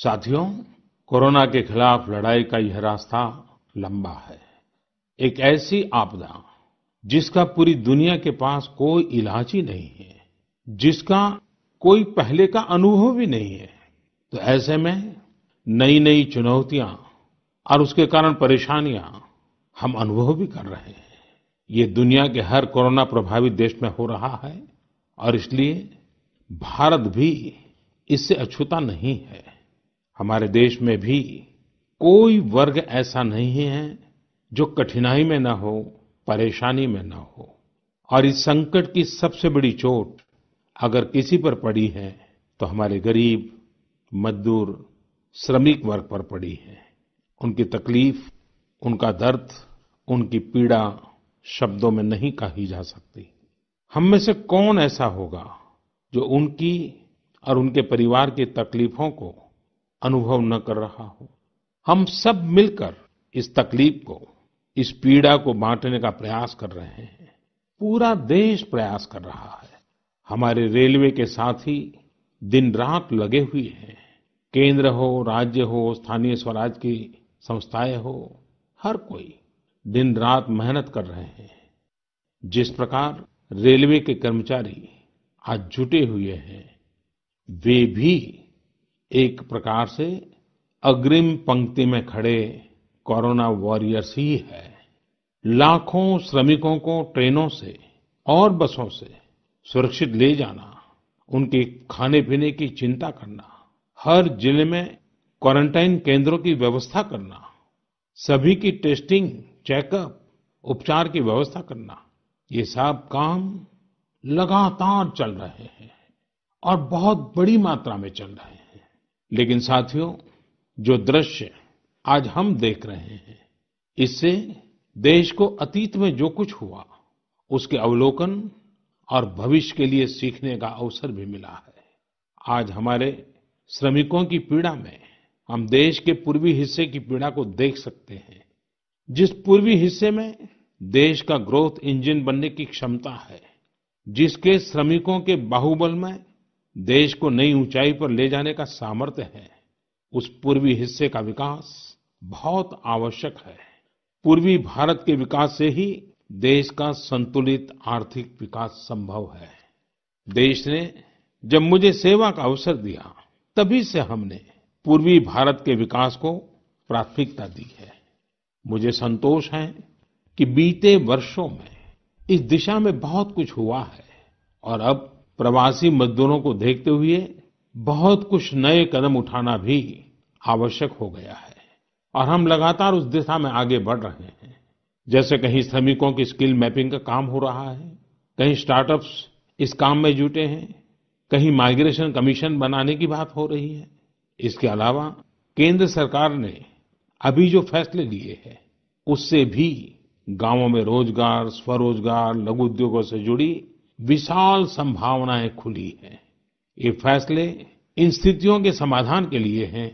साथियो कोरोना के खिलाफ लड़ाई का यह रास्ता लंबा है एक ऐसी आपदा जिसका पूरी दुनिया के पास कोई इलाज ही नहीं है जिसका कोई पहले का अनुभव ही नहीं है तो ऐसे में नई-नई चुनौतियाँ और उसके कारण परेशानियाँ हम अनुभव भी कर रहे हैं ये दुनिया के हर कोरोना प्रभावित देश में हो रहा है और इसलिए भारत भी इससे अछूता नहीं है हमारे देश में भी कोई वर्ग ऐसा नहीं है जो कठिनाई में न हो परेशानी में न हो और इस संकट की सबसे बड़ी चोट अगर किसी पर पड़ी है तो हमारे गरीब मजदूर श्रमिक वर्ग पर पड़ी है उनकी तकलीफ उनका दर्द उनकी पीड़ा शब्दों में नहीं कही जा सकती हम में से कौन ऐसा होगा जो उनकी और उनके परिवार की तकलीफों को अनुभव न कर रहा हो हम सब मिलकर इस तकलीफ को इस पीड़ा को बांटने का प्रयास कर रहे हैं पूरा देश प्रयास कर रहा है हमारे रेलवे के साथी दिन रात लगे हुए हैं केंद्र हो राज्य हो स्थानीय स्वराज की संस्थाएं हो हर कोई दिन रात मेहनत कर रहे हैं जिस प्रकार रेलवे के कर्मचारी आज जुटे हुए हैं वे भी एक प्रकार से अग्रिम पंक्ति में खड़े कोरोना वॉरियर्स ही हैं लाखों श्रमिकों को ट्रेनों से और बसों से सुरक्षित ले जाना उनके खानेपीने की चिंता करना हर जिले में क्वारंटाइन केंद्रों की व्यवस्था करना सभी की टेस्टिंग चेकअप उपचार की व्यवस्था करना ये सब काम लगातार चल रहे हैं और बहुत बड़ी मात्रा में चल रहे हैं लेकिन साथियो जो दृश्य आज हम देख रहे हैं इससे देश को अतीत में जो कुछ हुआ उसके अवलोकन और भविष्य के लिए सीखने का अवसर भी मिला है आज हमारे श्रमिकों की पीड़ा में हम देश के पूर्वी हिस्से की पीड़ा को देख सकते हैं जिस पूर्वी हिस्से में देश का ग्रोथ इंजन बनने की क्षमता है जिसके श्रमिकों के बाहुबल में देश को नई ऊंचाई पर ले जाने का सामर्थ्य है उस पूर्वी हिस्से का विकास बहुत आवश्यक है पूर्वी भारत के विकास से ही देश का संतुलित आर्थिक विकास संभव है देश ने जब मुझे सेवा का अवसर दिया तभी से हमने पूर्वी भारत के विकास को प्राथमिकता दी है मुझे संतोष है कि बीते वर्षों में इस दिशा में बहुत कुछ हुआ है और अब प्रवासी मजदूरों को देखते हुए बहुत कुछ नए कदम उठाना भी आवश्यक हो गया है और हम लगातार उस दिशा में आगे बढ़ रहे हैं जैसे कहीं श्रमिकों की स्किल मैपिंग का काम हो रहा है कहीं स्टार्टअप्स इस काम में जुटे हैं कहीं माइग्रेशन कमीशन बनाने की बात हो रही है इसके अलावा केंद्र सरकार ने अभी जो फैसले लिए हैं उससे भी गांवों में रोजगार स्वरोजगार लघु उद्योगों से जुड़ी विशाल संभावनाएं खुली हैं ये फैसले इन स्थितियों के समाधान के लिए हैं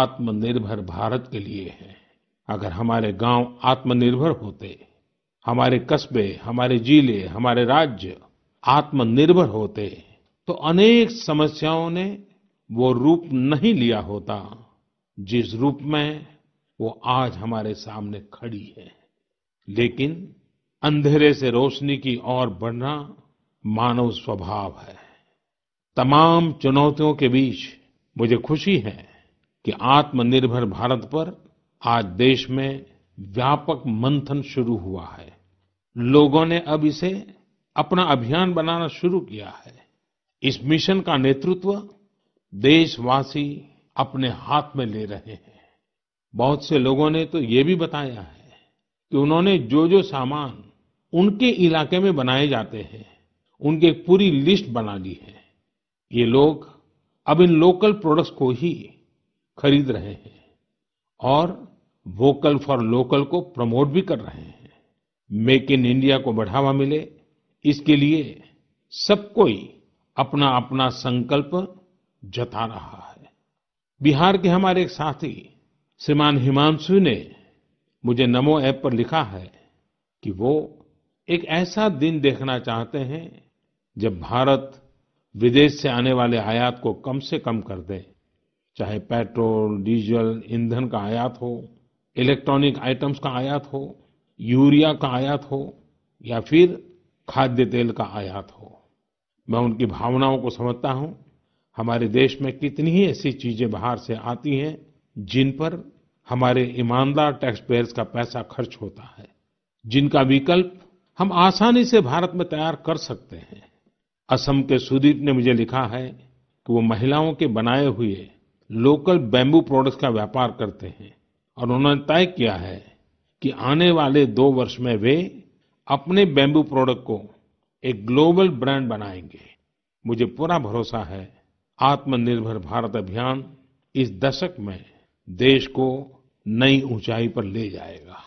आत्मनिर्भर भारत के लिए हैं अगर हमारे गांव आत्मनिर्भर होते हमारे कस्बे हमारे जिले हमारे राज्य आत्मनिर्भर होते तो अनेक समस्याओं ने वो रूप नहीं लिया होता जिस रूप में वो आज हमारे सामने खड़ी है लेकिन अंधेरे से रोशनी की ओर बढ़ना मानव स्वभाव है तमाम चुनौतियों के बीच मुझे खुशी है कि आत्मनिर्भर भारत पर आज देश में व्यापक मंथन शुरू हुआ है लोगों ने अब इसे अपना अभियान बनाना शुरू किया है इस मिशन का नेतृत्व देशवासी अपने हाथ में ले रहे हैं बहुत से लोगों ने तो ये भी बताया है कि उन्होंने जो जो सामान उनके इलाके में बनाए जाते हैं उनकी एक पूरी लिस्ट बना ली है ये लोग अब इन लोकल प्रोडक्ट्स को ही खरीद रहे हैं और वोकल फॉर लोकल को प्रमोट भी कर रहे हैं मेक इन इंडिया को बढ़ावा मिले इसके लिए सब कोई अपना अपना संकल्प जता रहा है बिहार के हमारे एक साथी श्रीमान हिमांशु ने मुझे नमो ऐप पर लिखा है कि वो एक ऐसा दिन देखना चाहते हैं जब भारत विदेश से आने वाले आयात को कम से कम कर दे चाहे पेट्रोल डीजल ईंधन का आयात हो इलेक्ट्रॉनिक आइटम्स का आयात हो यूरिया का आयात हो या फिर खाद्य तेल का आयात हो मैं उनकी भावनाओं को समझता हूँ हमारे देश में कितनी ही ऐसी चीजें बाहर से आती हैं जिन पर हमारे ईमानदार टैक्स पेयर्स का पैसा खर्च होता है जिनका विकल्प हम आसानी से भारत में तैयार कर सकते हैं असम के सुदीप ने मुझे लिखा है कि वो महिलाओं के बनाए हुए लोकल बैम्बू प्रोडक्ट्स का व्यापार करते हैं और उन्होंने तय किया है कि आने वाले दो वर्ष में वे अपने बैम्बू प्रोडक्ट को एक ग्लोबल ब्रांड बनाएंगे मुझे पूरा भरोसा है आत्मनिर्भर भारत अभियान इस दशक में देश को नई ऊंचाई पर ले जाएगा